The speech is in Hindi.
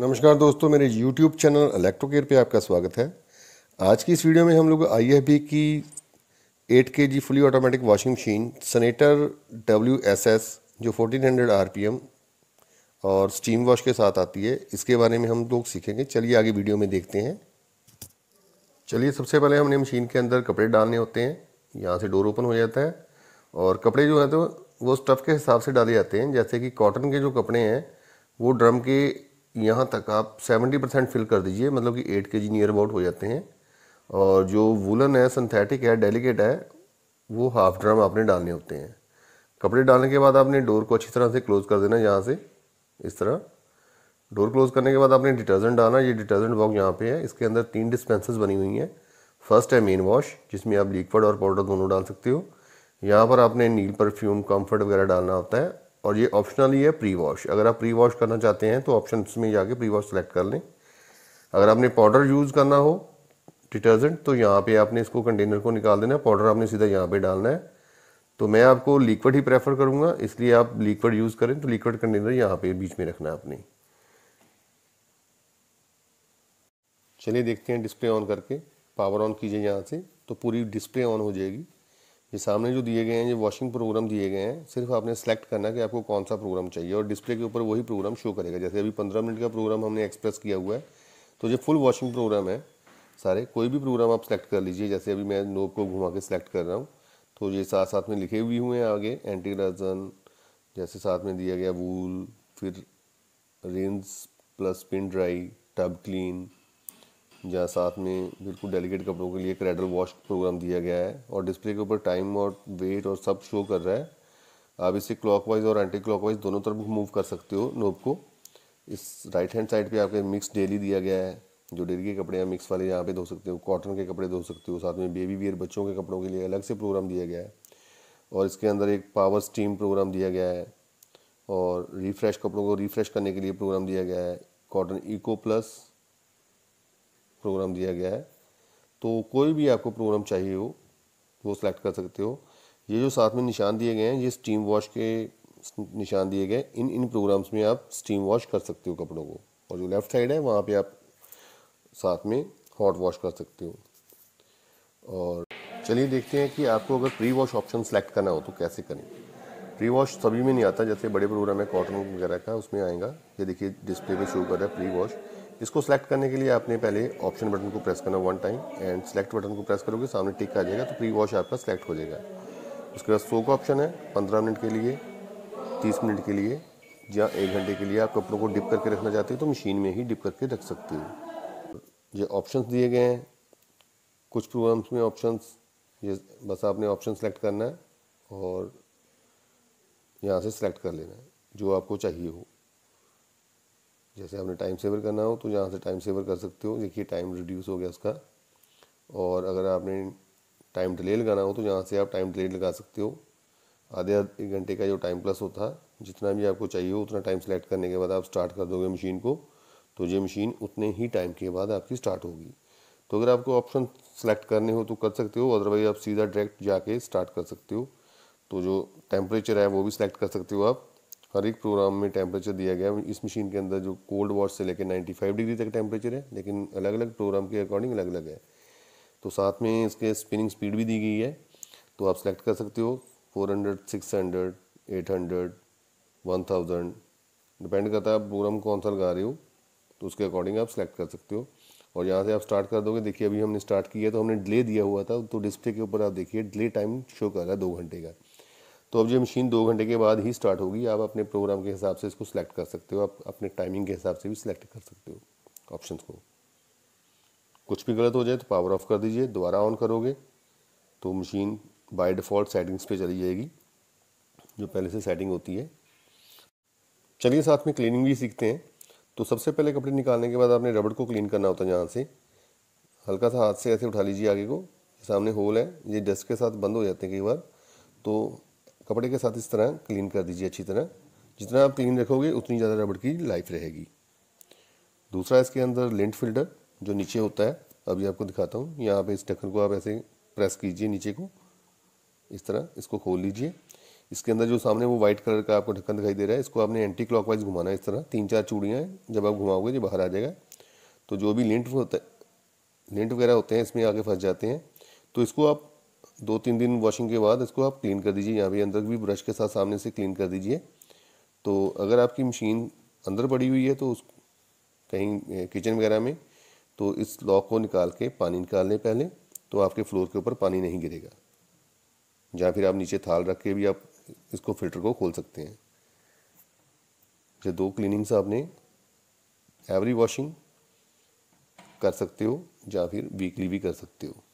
नमस्कार दोस्तों मेरे YouTube चैनल इलेक्ट्रोकेयर पे आपका स्वागत है आज की इस वीडियो में हम लोग आई की 8 K G fully automatic washing machine सनेटर डब्ल्यू एस एस जो 1400 एम और स्टीम वॉश के साथ आती है इसके बारे में हम लोग सीखेंगे चलिए आगे वीडियो में देखते हैं चलिए सबसे पहले हमने मशीन के अंदर कपड़े डालने होते हैं यहाँ से डोर ओपन हो जाता है और कपड़े जो है तो वो स्टफ़ के हिसाब से डाले जाते हैं जैसे कि कॉटन के जो कपड़े हैं वो ड्रम के यहाँ तक आप 70 परसेंट फिल कर दीजिए मतलब कि 8 के जी नियर अबाउट हो जाते हैं और जो वुलन है सिंथेटिक है डेलिकेट है वो हाफ ड्रम आपने डालने होते हैं कपड़े डालने के बाद आपने डोर को अच्छी तरह से क्लोज़ कर देना यहाँ से इस तरह डोर क्लोज़ करने के बाद आपने डिटर्जेंट डालना ये डिटर्जेंट बॉक्स यहाँ पे है इसके अंदर तीन डिस्पेंसर्स बनी हुई हैं फर्स्ट है मेन वॉश जिसमें आप लिक्विड और पाउडर दोनों डाल सकते हो यहाँ पर आपने नील परफ्यूम कम्फर्ट वगैरह डालना होता है और ये ऑप्शनल ही है प्री वॉश अगर आप प्री वॉश करना चाहते हैं तो ऑप्शन में जाके प्री वॉश सेलेक्ट कर लें अगर आपने पाउडर यूज़ करना हो डिटर्जेंट तो यहाँ पे आपने इसको कंटेनर को निकाल देना है पाउडर आपने सीधा यहाँ पे डालना है तो मैं आपको लिक्विड ही प्रेफर करूँगा इसलिए आप लिक्विड यूज़ करें तो लिक्विड कंटेनर यहाँ पे बीच में रखना है आपने चलिए देखते हैं डिस्प्ले ऑन करके पावर ऑन कीजिए यहाँ से तो पूरी डिस्प्ले ऑन हो जाएगी ये सामने जो दिए गए हैं ये वॉशिंग प्रोग्राम दिए गए हैं सिर्फ आपने सेलेक्ट करना कि आपको कौन सा प्रोग्राम चाहिए और डिस्प्ले के ऊपर वही प्रोग्राम शो करेगा जैसे अभी पंद्रह मिनट का प्रोग्राम हमने एक्सप्रेस किया हुआ है तो ये फुल वॉशिंग प्रोग्राम है सारे कोई भी प्रोग्राम आप सेलेक्ट कर लीजिए जैसे अभी मैं नोब को घुमा के सेलेक्ट कर रहा हूँ तो ये साथ साथ में लिखे हुए हुए हैं आगे एंटी रजन जैसे साथ में दिया गया वूल फिर rinse plus spin dry tub clean जहाँ साथ में बिल्कुल डेलीकेट कपड़ों के लिए क्रेडल वॉश प्रोग्राम दिया गया है और डिस्प्ले के ऊपर टाइम और वेट और सब शो कर रहा है आप इसे क्लॉकवाइज और एंटी क्लॉकवाइज दोनों तरफ मूव कर सकते हो नोब को इस राइट हैंड साइड पे आपके मिक्स डेली दिया गया है जो डेली के कपड़े हैं मिक्स वाले यहाँ पे धो सकते हो कॉटन के कपड़े धो सकते हो साथ में बेबी वियर बच्चों के कपड़ों के लिए अलग से प्रोग्राम दिया गया है और इसके अंदर एक पावर स्टीम प्रोग्राम दिया गया है और रिफ्रेश कपड़ों को रिफ्रेश करने के लिए प्रोग्राम दिया गया है कॉटन इको प्लस प्रोग्राम दिया गया है तो कोई भी आपको प्रोग्राम चाहिए हो तो वो सिलेक्ट कर सकते हो ये जो साथ में निशान दिए गए हैं ये स्टीम वॉश के निशान दिए गए इन इन प्रोग्राम्स में आप स्टीम वॉश कर सकते हो कपड़ों को और जो लेफ़्ट साइड है वहाँ पे आप साथ में हॉट वॉश कर सकते हो और चलिए देखते हैं कि आपको अगर प्री वॉश ऑप्शन सेलेक्ट करना हो तो कैसे करें प्री वॉश सभी में नहीं आता जैसे बड़े प्रोग्राम है कॉटन वगैरह का उसमें आएगा ये देखिए डिस्प्ले पे शो कर रहा है प्री वॉश इसको सेलेक्ट करने के लिए आपने पहले ऑप्शन बटन को प्रेस करना one time and select button को प्रेस करोगे सामने टिक आ जाएगा तो प्री वॉश आपका सेलेक्ट हो जाएगा उसके बाद सो का ऑप्शन है पंद्रह मिनट के लिए तीस मिनट के लिए या एक घंटे के लिए आप कपड़ों को डिप करके रखना चाहते हो तो मशीन में ही डिप करके रख सकते हो ये ऑप्शंस दिए गए हैं कुछ प्रोग्राम्स में ऑप्शंस ये बस आपने ऑप्शन सेलेक्ट करना है और यहाँ से सेलेक्ट कर लेना है जो आपको चाहिए हो जैसे आपने टाइम सेवर करना हो तो यहाँ से टाइम सेवर कर सकते हो देखिए टाइम रिड्यूस हो गया उसका और अगर आपने टाइम डिले लगाना हो तो यहाँ से आप टाइम डिले लगा सकते हो आधे आधे घंटे का जो टाइम प्लस होता है जितना भी आपको चाहिए हो उतना टाइम सेलेक्ट करने के बाद आप स्टार्ट कर दोगे मशीन को तो ये मशीन उतने ही टाइम के बाद आपकी स्टार्ट होगी तो अगर आपको ऑप्शन सेलेक्ट करने हो तो कर सकते हो अदरवाइज आप सीधा डायरेक्ट जाके स्टार्ट कर सकते हो तो जो टेम्परेचर है वो भी सिलेक्ट कर सकते हो आप हर एक प्रोग्राम में टेम्परेचर दिया गया इस मशीन के अंदर जो कोल्ड वॉश से लेकर 95 डिग्री तक टेम्परेचर है लेकिन अलग अलग प्रोग्राम के अकॉर्डिंग अलग अलग है तो साथ में इसके स्पिनिंग स्पीड भी दी गई है तो आप सेलेक्ट कर सकते हो 400, 600, 800, 1000 डिपेंड करता है आप प्रोग्राम कौन सा लगा रहे हो तो उसके अकॉर्डिंग आप सेलेक्ट कर सकते हो और यहाँ से आप स्टार्ट कर दोगे देखिए अभी हमने स्टार्ट किया तो हमने डिले दिया हुआ था तो डिस्प्ले के ऊपर आप देखिए डिले टाइम शो कर रहा है दो घंटे का तो अब ये मशीन दो घंटे के बाद ही स्टार्ट होगी आप अपने प्रोग्राम के हिसाब से इसको सिलेक्ट कर सकते हो आप अपने टाइमिंग के हिसाब से भी सिलेक्ट कर सकते हो ऑप्शन को कुछ भी गलत हो जाए तो पावर ऑफ कर दीजिए दोबारा ऑन करोगे तो मशीन बाय डिफ़ॉल्ट सेटिंग्स पे चली जाएगी जो पहले से सेटिंग होती है चलिए साथ में क्लीनिंग भी सीखते हैं तो सबसे पहले कपड़े निकालने के बाद आपने रबड़ को क्लीन करना होता है यहाँ से हल्का सा हाथ से ऐसे उठा लीजिए आगे को सामने होल है ये डस्ट के साथ बंद हो जाते हैं कई बार तो कपड़े के साथ इस तरह क्लीन कर दीजिए अच्छी तरह जितना आप क्लीन रखोगे उतनी ज़्यादा रबड़ की लाइफ रहेगी दूसरा इसके अंदर लेंट फिल्टर जो नीचे होता है अभी आपको दिखाता हूँ यहाँ पे इस ढक्कन को आप ऐसे प्रेस कीजिए नीचे को इस तरह इसको खोल लीजिए इसके अंदर जो सामने वो वाइट कलर का आपको ढक्कन दिखाई दे रहा है इसको आपने एंटी क्लॉक घुमाना है इस तरह तीन चार चूड़ियाँ जब आप घुमाओगे जो तो बाहर आ जाएगा तो जो भी लेंट होता है लेंट वगैरह होते हैं इसमें आगे फंस जाते हैं तो इसको आप दो तीन दिन वॉशिंग के बाद इसको आप क्लीन कर दीजिए यहाँ भी अंदर भी ब्रश के साथ सामने से क्लीन कर दीजिए तो अगर आपकी मशीन अंदर पड़ी हुई है तो उस कहीं किचन वगैरह में तो इस लॉक को निकाल के पानी निकाल लें पहले तो आपके फ्लोर के ऊपर पानी नहीं गिरेगा या फिर आप नीचे थाल रख के भी आप इसको फिल्टर को खोल सकते हैं जैसे दो क्लीनिंग्स आपने एवरी वॉशिंग कर सकते हो या फिर वीकली भी कर सकते हो